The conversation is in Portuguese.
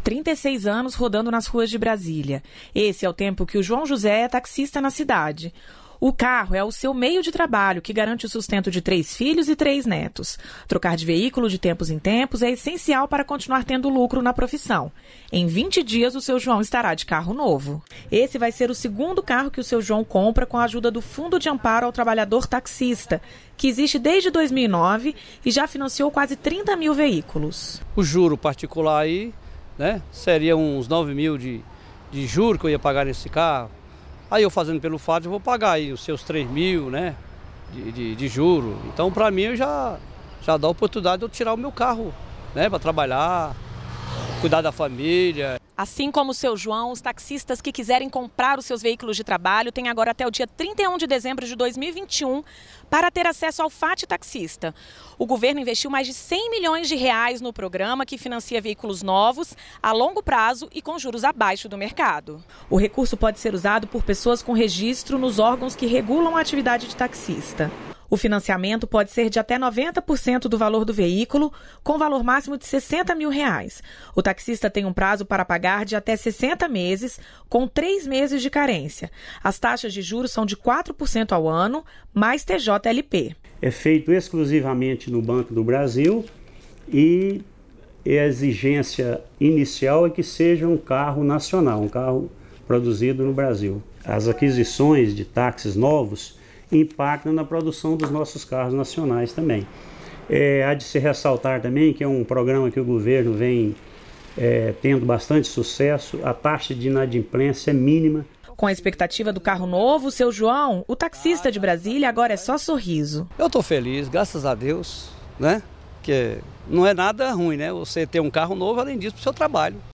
36 anos rodando nas ruas de Brasília. Esse é o tempo que o João José é taxista na cidade. O carro é o seu meio de trabalho que garante o sustento de três filhos e três netos. Trocar de veículo de tempos em tempos é essencial para continuar tendo lucro na profissão. Em 20 dias, o seu João estará de carro novo. Esse vai ser o segundo carro que o seu João compra com a ajuda do Fundo de Amparo ao Trabalhador Taxista, que existe desde 2009 e já financiou quase 30 mil veículos. O juro particular aí né? Seria uns 9 mil de, de juro que eu ia pagar nesse carro. Aí eu fazendo pelo fato, eu vou pagar aí os seus 3 mil, né? De, de, de juro. Então, para mim, eu já, já dá a oportunidade de eu tirar o meu carro, né? Para trabalhar, cuidar da família. Assim como o seu João, os taxistas que quiserem comprar os seus veículos de trabalho têm agora até o dia 31 de dezembro de 2021 para ter acesso ao FAT Taxista. O governo investiu mais de 100 milhões de reais no programa que financia veículos novos a longo prazo e com juros abaixo do mercado. O recurso pode ser usado por pessoas com registro nos órgãos que regulam a atividade de taxista. O financiamento pode ser de até 90% do valor do veículo, com valor máximo de 60 mil reais. O taxista tem um prazo para pagar de até 60 meses, com três meses de carência. As taxas de juros são de 4% ao ano, mais TJLP. É feito exclusivamente no Banco do Brasil e é a exigência inicial é que seja um carro nacional, um carro produzido no Brasil. As aquisições de táxis novos impacta na produção dos nossos carros nacionais também. É, há de se ressaltar também que é um programa que o governo vem é, tendo bastante sucesso, a taxa de inadimplência é mínima. Com a expectativa do carro novo, seu João, o taxista de Brasília agora é só sorriso. Eu estou feliz, graças a Deus, né? Que não é nada ruim, né? Você ter um carro novo, além disso, para o seu trabalho.